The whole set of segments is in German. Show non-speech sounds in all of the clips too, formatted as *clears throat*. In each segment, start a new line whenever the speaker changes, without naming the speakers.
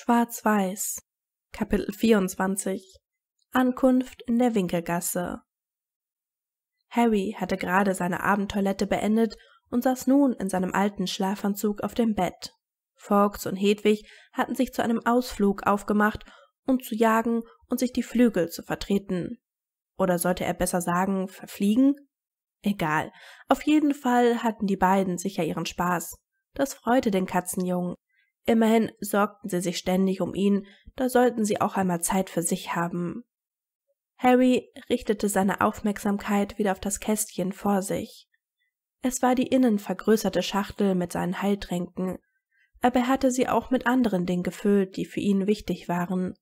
Schwarz-Weiß Kapitel 24 Ankunft in der Winkelgasse Harry hatte gerade seine Abendtoilette beendet und saß nun in seinem alten Schlafanzug auf dem Bett. Fox und Hedwig hatten sich zu einem Ausflug aufgemacht, um zu jagen und sich die Flügel zu vertreten. Oder sollte er besser sagen, verfliegen? Egal, auf jeden Fall hatten die beiden sicher ihren Spaß. Das freute den Katzenjungen, Immerhin sorgten sie sich ständig um ihn, da sollten sie auch einmal Zeit für sich haben. Harry richtete seine Aufmerksamkeit wieder auf das Kästchen vor sich. Es war die innen vergrößerte Schachtel mit seinen Heiltränken, aber er hatte sie auch mit anderen Dingen gefüllt, die für ihn wichtig waren.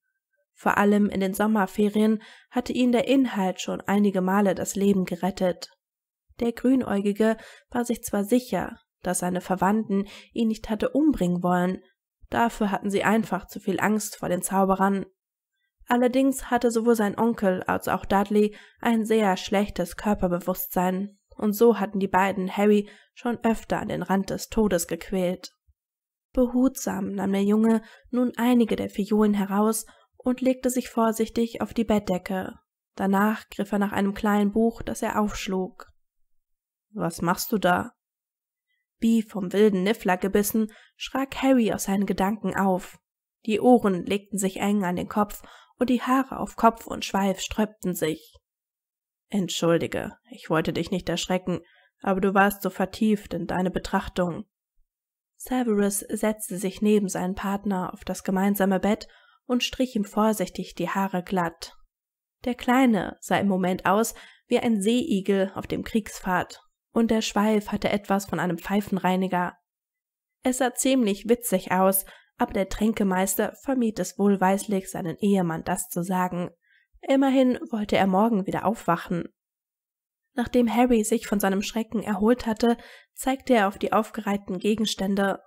Vor allem in den Sommerferien hatte ihn der Inhalt schon einige Male das Leben gerettet. Der Grünäugige war sich zwar sicher, dass seine Verwandten ihn nicht hatte umbringen wollen, Dafür hatten sie einfach zu viel Angst vor den Zauberern. Allerdings hatte sowohl sein Onkel als auch Dudley ein sehr schlechtes Körperbewusstsein, und so hatten die beiden Harry schon öfter an den Rand des Todes gequält. Behutsam nahm der Junge nun einige der Fiolen heraus und legte sich vorsichtig auf die Bettdecke. Danach griff er nach einem kleinen Buch, das er aufschlug. Was machst du da? Wie vom wilden Niffler gebissen, schrak Harry aus seinen Gedanken auf. Die Ohren legten sich eng an den Kopf und die Haare auf Kopf und Schweif sträubten sich. Entschuldige, ich wollte dich nicht erschrecken, aber du warst so vertieft in deine Betrachtung. Severus setzte sich neben seinen Partner auf das gemeinsame Bett und strich ihm vorsichtig die Haare glatt. Der Kleine sah im Moment aus wie ein Seeigel auf dem Kriegspfad und der Schweif hatte etwas von einem Pfeifenreiniger. Es sah ziemlich witzig aus, aber der Tränkemeister vermied es wohlweislich, seinen Ehemann das zu sagen. Immerhin wollte er morgen wieder aufwachen. Nachdem Harry sich von seinem Schrecken erholt hatte, zeigte er auf die aufgereihten Gegenstände.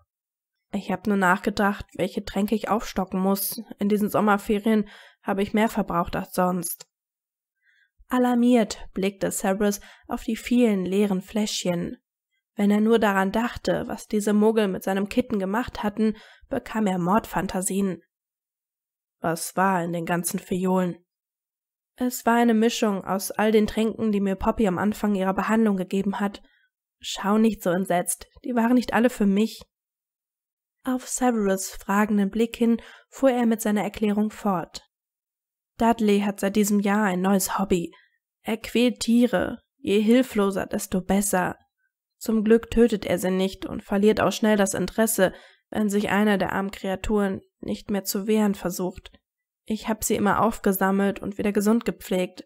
Ich habe nur nachgedacht, welche Tränke ich aufstocken muss. In diesen Sommerferien habe ich mehr verbraucht als sonst. Alarmiert blickte Cerberus auf die vielen leeren Fläschchen. Wenn er nur daran dachte, was diese Mogel mit seinem Kitten gemacht hatten, bekam er Mordfantasien. Was war in den ganzen Fiolen? Es war eine Mischung aus all den Tränken, die mir Poppy am Anfang ihrer Behandlung gegeben hat. Schau nicht so entsetzt, die waren nicht alle für mich. Auf Severus fragenden Blick hin fuhr er mit seiner Erklärung fort. Dudley hat seit diesem Jahr ein neues Hobby. Er quält Tiere. Je hilfloser, desto besser. Zum Glück tötet er sie nicht und verliert auch schnell das Interesse, wenn sich einer der armen Kreaturen nicht mehr zu wehren versucht. Ich habe sie immer aufgesammelt und wieder gesund gepflegt.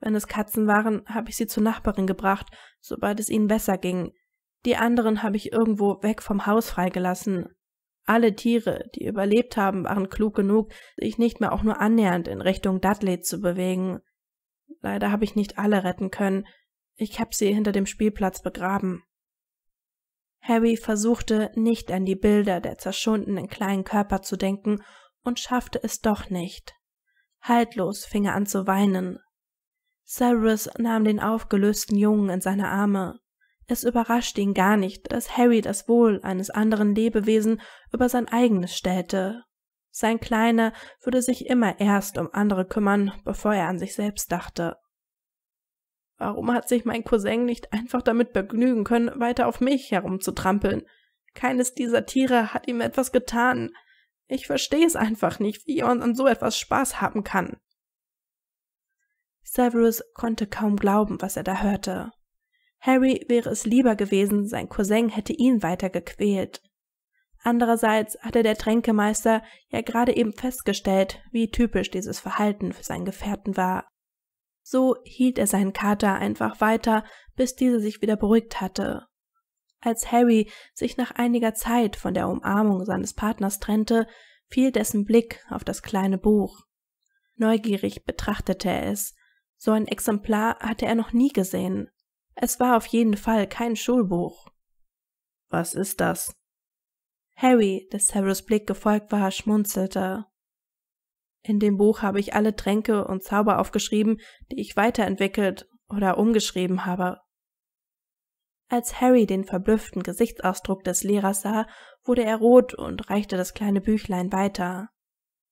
Wenn es Katzen waren, habe ich sie zur Nachbarin gebracht, sobald es ihnen besser ging. Die anderen habe ich irgendwo weg vom Haus freigelassen. Alle Tiere, die überlebt haben, waren klug genug, sich nicht mehr auch nur annähernd in Richtung Dudley zu bewegen. Leider habe ich nicht alle retten können. Ich habe sie hinter dem Spielplatz begraben. Harry versuchte nicht an die Bilder der zerschundenen kleinen Körper zu denken und schaffte es doch nicht. Haltlos fing er an zu weinen. Cyrus nahm den aufgelösten Jungen in seine Arme. Es überrascht ihn gar nicht, dass Harry das Wohl eines anderen Lebewesen über sein eigenes stellte. Sein Kleiner würde sich immer erst um andere kümmern, bevor er an sich selbst dachte. Warum hat sich mein Cousin nicht einfach damit begnügen können, weiter auf mich herumzutrampeln? Keines dieser Tiere hat ihm etwas getan. Ich verstehe es einfach nicht, wie jemand an so etwas Spaß haben kann. Severus konnte kaum glauben, was er da hörte. Harry wäre es lieber gewesen, sein Cousin hätte ihn weiter gequält. Andererseits hatte der Tränkemeister ja gerade eben festgestellt, wie typisch dieses Verhalten für seinen Gefährten war. So hielt er seinen Kater einfach weiter, bis dieser sich wieder beruhigt hatte. Als Harry sich nach einiger Zeit von der Umarmung seines Partners trennte, fiel dessen Blick auf das kleine Buch. Neugierig betrachtete er es. So ein Exemplar hatte er noch nie gesehen. Es war auf jeden Fall kein Schulbuch. Was ist das? Harry, des Severus Blick gefolgt war, schmunzelte. In dem Buch habe ich alle Tränke und Zauber aufgeschrieben, die ich weiterentwickelt oder umgeschrieben habe. Als Harry den verblüfften Gesichtsausdruck des Lehrers sah, wurde er rot und reichte das kleine Büchlein weiter.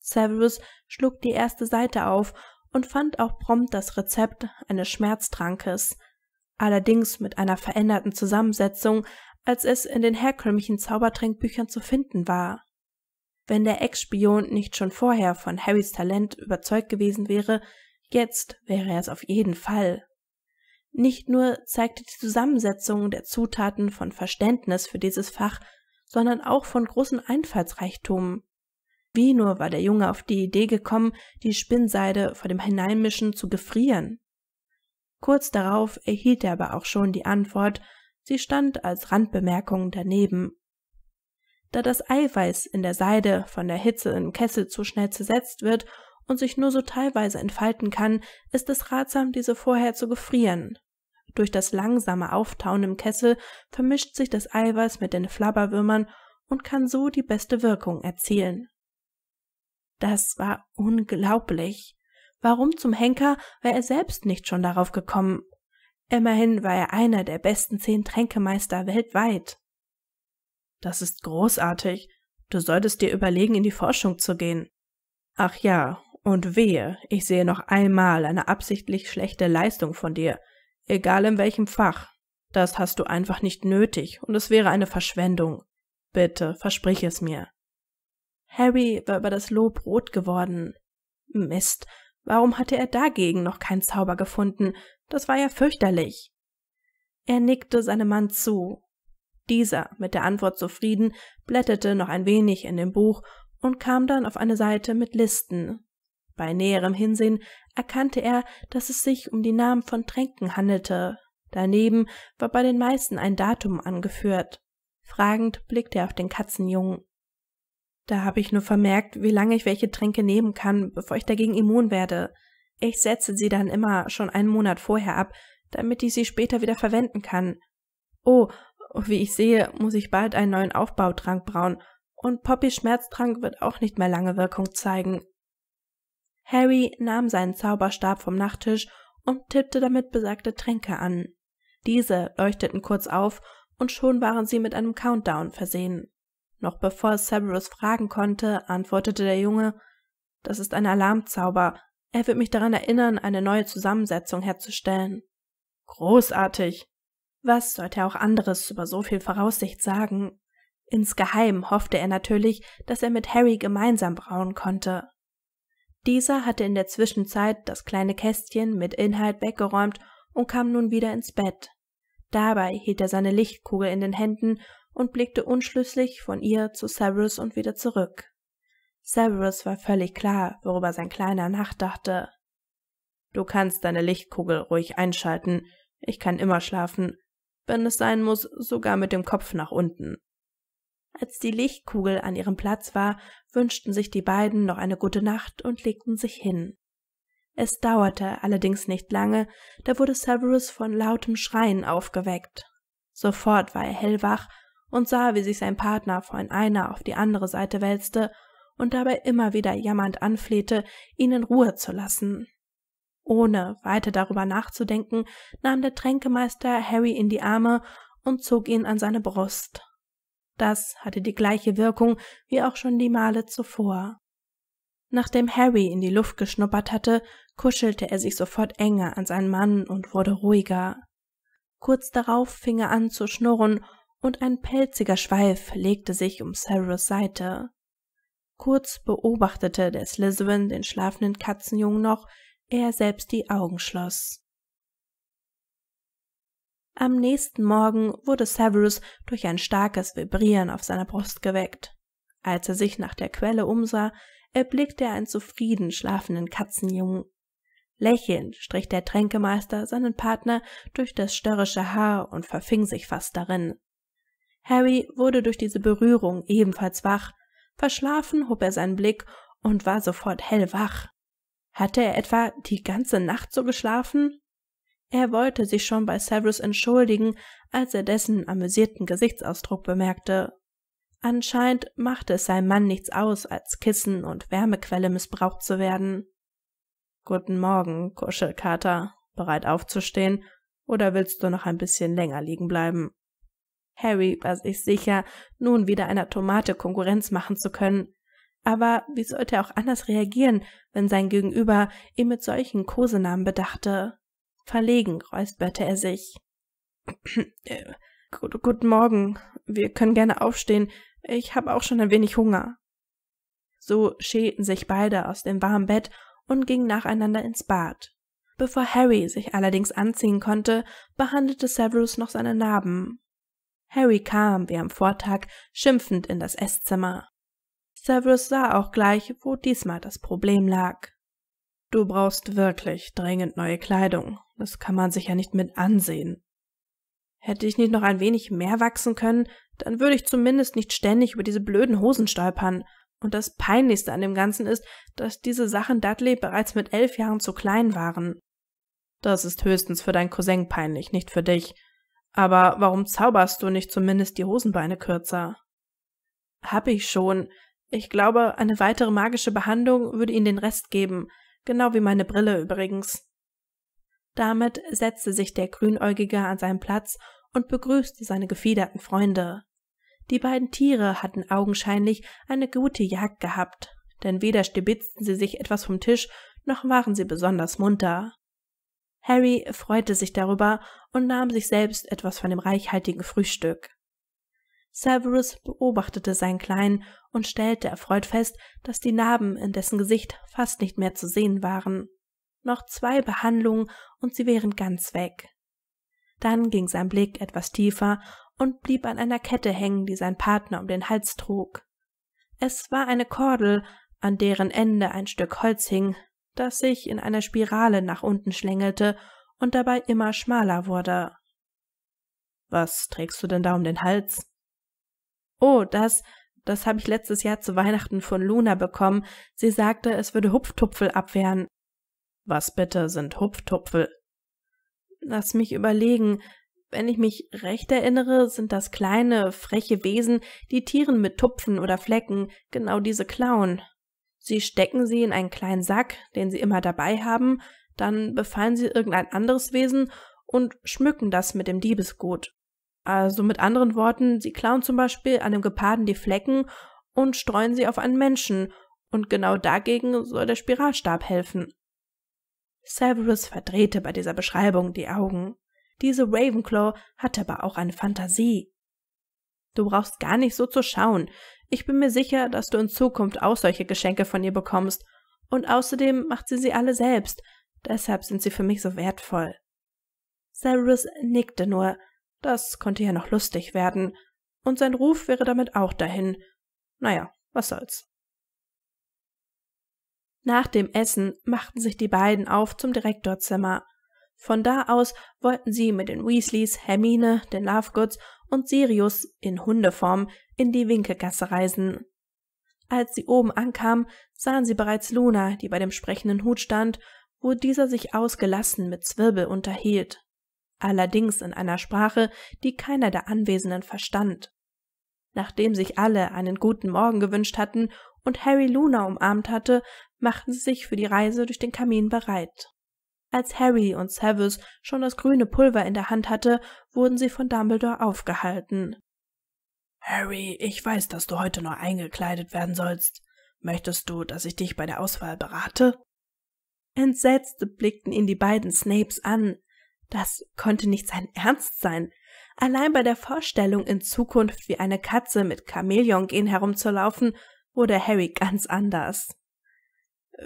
Severus schlug die erste Seite auf und fand auch prompt das Rezept eines Schmerztrankes, allerdings mit einer veränderten Zusammensetzung, als es in den herkömmlichen Zaubertränkbüchern zu finden war. Wenn der Ex-Spion nicht schon vorher von Harrys Talent überzeugt gewesen wäre, jetzt wäre er es auf jeden Fall. Nicht nur zeigte die Zusammensetzung der Zutaten von Verständnis für dieses Fach, sondern auch von großen Einfallsreichtum. Wie nur war der Junge auf die Idee gekommen, die Spinnseide vor dem Hineinmischen zu gefrieren? Kurz darauf erhielt er aber auch schon die Antwort, sie stand als Randbemerkung daneben. Da das Eiweiß in der Seide von der Hitze im Kessel zu schnell zersetzt wird und sich nur so teilweise entfalten kann, ist es ratsam, diese vorher zu gefrieren. Durch das langsame Auftauen im Kessel vermischt sich das Eiweiß mit den Flabberwürmern und kann so die beste Wirkung erzielen. Das war unglaublich. Warum zum Henker war er selbst nicht schon darauf gekommen? Immerhin war er einer der besten zehn Tränkemeister weltweit. Das ist großartig. Du solltest dir überlegen, in die Forschung zu gehen. Ach ja, und wehe, ich sehe noch einmal eine absichtlich schlechte Leistung von dir, egal in welchem Fach. Das hast du einfach nicht nötig und es wäre eine Verschwendung. Bitte, versprich es mir. Harry war über das Lob rot geworden. Mist, Warum hatte er dagegen noch keinen Zauber gefunden? Das war ja fürchterlich. Er nickte seinem Mann zu. Dieser, mit der Antwort zufrieden, blätterte noch ein wenig in dem Buch und kam dann auf eine Seite mit Listen. Bei näherem Hinsehen erkannte er, dass es sich um die Namen von Tränken handelte. Daneben war bei den meisten ein Datum angeführt. Fragend blickte er auf den Katzenjungen. Da habe ich nur vermerkt, wie lange ich welche Tränke nehmen kann, bevor ich dagegen immun werde. Ich setze sie dann immer schon einen Monat vorher ab, damit ich sie später wieder verwenden kann. Oh, wie ich sehe, muss ich bald einen neuen Aufbautrank brauen, und Poppys Schmerztrank wird auch nicht mehr lange Wirkung zeigen. Harry nahm seinen Zauberstab vom Nachttisch und tippte damit besagte Tränke an. Diese leuchteten kurz auf, und schon waren sie mit einem Countdown versehen. Noch bevor Severus fragen konnte, antwortete der Junge, das ist ein Alarmzauber. Er wird mich daran erinnern, eine neue Zusammensetzung herzustellen. Großartig! Was sollte er auch anderes über so viel Voraussicht sagen? Insgeheim hoffte er natürlich, dass er mit Harry gemeinsam brauen konnte. Dieser hatte in der Zwischenzeit das kleine Kästchen mit Inhalt weggeräumt und kam nun wieder ins Bett. Dabei hielt er seine Lichtkugel in den Händen und blickte unschlüssig von ihr zu Severus und wieder zurück. Severus war völlig klar, worüber sein Kleiner nachdachte. Du kannst deine Lichtkugel ruhig einschalten. Ich kann immer schlafen. Wenn es sein muss, sogar mit dem Kopf nach unten. Als die Lichtkugel an ihrem Platz war, wünschten sich die beiden noch eine gute Nacht und legten sich hin. Es dauerte allerdings nicht lange, da wurde Severus von lautem Schreien aufgeweckt. Sofort war er hellwach und sah, wie sich sein Partner von einer auf die andere Seite wälzte und dabei immer wieder jammernd anflehte, ihn in Ruhe zu lassen. Ohne weiter darüber nachzudenken, nahm der Tränkemeister Harry in die Arme und zog ihn an seine Brust. Das hatte die gleiche Wirkung wie auch schon die Male zuvor. Nachdem Harry in die Luft geschnuppert hatte, kuschelte er sich sofort enger an seinen Mann und wurde ruhiger. Kurz darauf fing er an zu schnurren und ein pelziger Schweif legte sich um Severus Seite. Kurz beobachtete der Slytherin den schlafenden Katzenjungen noch, er selbst die Augen schloss. Am nächsten Morgen wurde Severus durch ein starkes Vibrieren auf seiner Brust geweckt. Als er sich nach der Quelle umsah, erblickte er einen zufrieden schlafenden Katzenjungen. Lächelnd strich der Tränkemeister seinen Partner durch das störrische Haar und verfing sich fast darin. Harry wurde durch diese Berührung ebenfalls wach. Verschlafen hob er seinen Blick und war sofort hellwach. Hatte er etwa die ganze Nacht so geschlafen? Er wollte sich schon bei Severus entschuldigen, als er dessen amüsierten Gesichtsausdruck bemerkte. Anscheinend machte es seinem Mann nichts aus, als Kissen und Wärmequelle missbraucht zu werden. Guten Morgen, Kuschelkater, bereit aufzustehen, oder willst du noch ein bisschen länger liegen bleiben? Harry war sich sicher, nun wieder einer Tomate Konkurrenz machen zu können. Aber wie sollte er auch anders reagieren, wenn sein Gegenüber ihn mit solchen Kosenamen bedachte? Verlegen räusperte er sich. *clears throat* Äh, guten Morgen. Wir können gerne aufstehen. Ich habe auch schon ein wenig Hunger. So schälten sich beide aus dem warmen Bett und gingen nacheinander ins Bad. Bevor Harry sich allerdings anziehen konnte, behandelte Severus noch seine Narben. Harry kam, wie am Vortag, schimpfend in das Esszimmer. Severus sah auch gleich, wo diesmal das Problem lag. Du brauchst wirklich dringend neue Kleidung. Das kann man sich ja nicht mit ansehen. Hätte ich nicht noch ein wenig mehr wachsen können, dann würde ich zumindest nicht ständig über diese blöden Hosen stolpern. Und das Peinlichste an dem Ganzen ist, dass diese Sachen Dudley bereits mit elf Jahren zu klein waren. Das ist höchstens für deinen Cousin peinlich, nicht für dich. Aber warum zauberst du nicht zumindest die Hosenbeine kürzer? Hab ich schon. Ich glaube, eine weitere magische Behandlung würde ihnen den Rest geben, genau wie meine Brille übrigens. Damit setzte sich der Grünäugige an seinen Platz und begrüßte seine gefiederten Freunde. Die beiden Tiere hatten augenscheinlich eine gute Jagd gehabt, denn weder stibitzten sie sich etwas vom Tisch, noch waren sie besonders munter. Harry freute sich darüber und nahm sich selbst etwas von dem reichhaltigen Frühstück. Severus beobachtete seinen Kleinen und stellte erfreut fest, dass die Narben in dessen Gesicht fast nicht mehr zu sehen waren. Noch zwei Behandlungen und sie wären ganz weg. Dann ging sein Blick etwas tiefer und blieb an einer Kette hängen, die sein Partner um den Hals trug. Es war eine Kordel, an deren Ende ein Stück Holz hing, das sich in einer Spirale nach unten schlängelte und dabei immer schmaler wurde. Was trägst du denn da um den Hals? Oh, das, das habe ich letztes Jahr zu Weihnachten von Luna bekommen. Sie sagte, es würde Hupftupfel abwehren. Was bitte sind Hupftupfel? Lass mich überlegen. Wenn ich mich recht erinnere, sind das kleine, freche Wesen, die Tieren mit Tupfen oder Flecken genau diese klauen. Sie stecken sie in einen kleinen Sack, den sie immer dabei haben, dann befallen sie irgendein anderes Wesen und schmücken das mit dem Diebesgut. Also mit anderen Worten, sie klauen zum Beispiel an dem Geparden die Flecken und streuen sie auf einen Menschen, und genau dagegen soll der Spiralstab helfen. Severus verdrehte bei dieser Beschreibung die Augen. Diese Ravenclaw hatte aber auch eine Fantasie. Du brauchst gar nicht so zu schauen. Ich bin mir sicher, dass du in Zukunft auch solche Geschenke von ihr bekommst. Und außerdem macht sie sie alle selbst. Deshalb sind sie für mich so wertvoll. Cyrus nickte nur. Das konnte ja noch lustig werden. Und sein Ruf wäre damit auch dahin. Naja, was soll's. Nach dem Essen machten sich die beiden auf zum Direktorzimmer. Von da aus wollten sie mit den Weasleys, Hermine, den Lovegoods und Sirius in Hundeform in die Winkelgasse reisen. Als sie oben ankamen, sahen sie bereits Luna, die bei dem sprechenden Hut stand, wo dieser sich ausgelassen mit Zwirbel unterhielt. Allerdings in einer Sprache, die keiner der Anwesenden verstand. Nachdem sich alle einen guten Morgen gewünscht hatten und Harry Luna umarmt hatte, machten sie sich für die Reise durch den Kamin bereit. Als Harry und Savus schon das grüne Pulver in der Hand hatte, wurden sie von Dumbledore aufgehalten. Harry, ich weiß, dass du heute nur eingekleidet werden sollst. Möchtest du, dass ich dich bei der Auswahl berate? Entsetzt blickten ihn die beiden Snapes an. Das konnte nicht sein Ernst sein. Allein bei der Vorstellung, in Zukunft wie eine Katze mit Chamäleon-Gen herumzulaufen, wurde Harry ganz anders.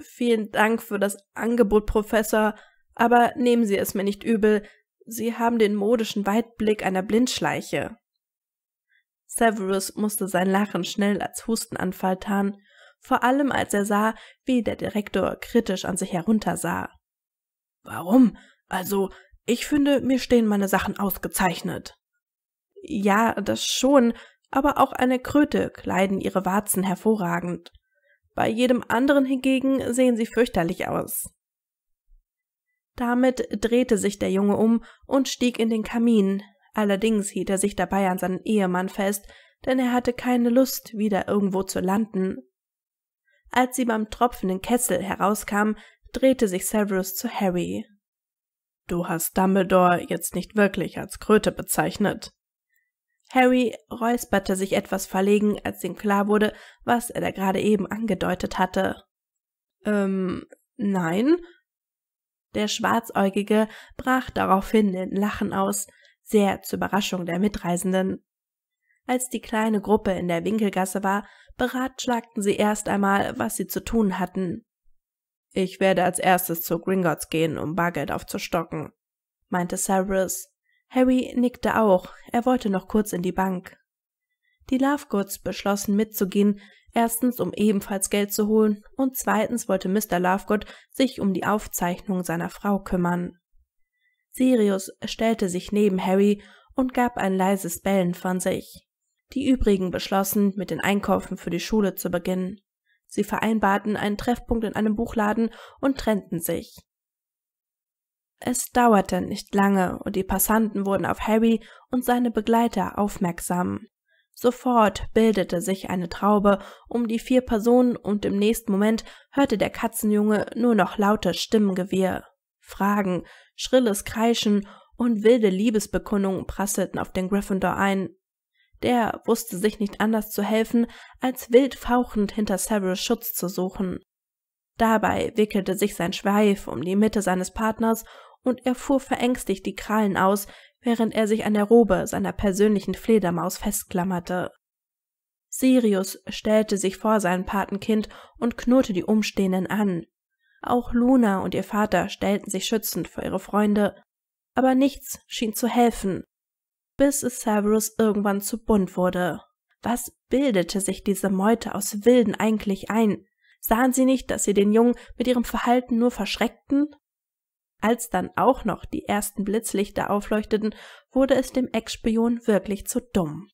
Vielen Dank für das Angebot, Professor, aber nehmen Sie es mir nicht übel, Sie haben den modischen Weitblick einer Blindschleiche. Severus musste sein Lachen schnell als Hustenanfall tarnen, vor allem als er sah, wie der Direktor kritisch an sich heruntersah. Warum? Also, ich finde, mir stehen meine Sachen ausgezeichnet. Ja, das schon, aber auch eine Kröte kleiden ihre Warzen hervorragend. Bei jedem anderen hingegen sehen sie fürchterlich aus. Damit drehte sich der Junge um und stieg in den Kamin, allerdings hielt er sich dabei an seinen Ehemann fest, denn er hatte keine Lust, wieder irgendwo zu landen. Als sie beim tropfenden Kessel herauskamen, drehte sich Severus zu Harry. Du hast Dumbledore jetzt nicht wirklich als Kröte bezeichnet. Harry räusperte sich etwas verlegen, als ihm klar wurde, was er da gerade eben angedeutet hatte. Ähm, nein, der Schwarzäugige brach daraufhin in Lachen aus, sehr zur Überraschung der Mitreisenden. Als die kleine Gruppe in der Winkelgasse war, beratschlagten sie erst einmal, was sie zu tun hatten. Ich werde als erstes zu Gringotts gehen, um Bargeld aufzustocken, meinte Cyrus. Harry nickte auch, er wollte noch kurz in die Bank. Die Lovegoods beschlossen mitzugehen, Erstens, um ebenfalls Geld zu holen, und zweitens wollte Mr. Lovegood sich um die Aufzeichnung seiner Frau kümmern. Sirius stellte sich neben Harry und gab ein leises Bellen von sich. Die übrigen beschlossen, mit den Einkaufen für die Schule zu beginnen. Sie vereinbarten einen Treffpunkt in einem Buchladen und trennten sich. Es dauerte nicht lange, und die Passanten wurden auf Harry und seine Begleiter aufmerksam. Sofort bildete sich eine Traube um die vier Personen und im nächsten Moment hörte der Katzenjunge nur noch lautes Stimmengewirr. Fragen, schrilles Kreischen und wilde Liebesbekundungen prasselten auf den Gryffindor ein. Der wusste sich nicht anders zu helfen, als wild fauchend hinter Severus Schutz zu suchen. Dabei wickelte sich sein Schweif um die Mitte seines Partners und er fuhr verängstigt die Krallen aus, während er sich an der Robe seiner persönlichen Fledermaus festklammerte. Sirius stellte sich vor sein Patenkind und knurrte die Umstehenden an. Auch Luna und ihr Vater stellten sich schützend vor ihre Freunde, aber nichts schien zu helfen, bis es Severus irgendwann zu bunt wurde. Was bildete sich diese Meute aus Wilden eigentlich ein? Sahen sie nicht, dass sie den Jungen mit ihrem Verhalten nur verschreckten? Als dann auch noch die ersten Blitzlichter aufleuchteten, wurde es dem Ex-Spion wirklich zu dumm.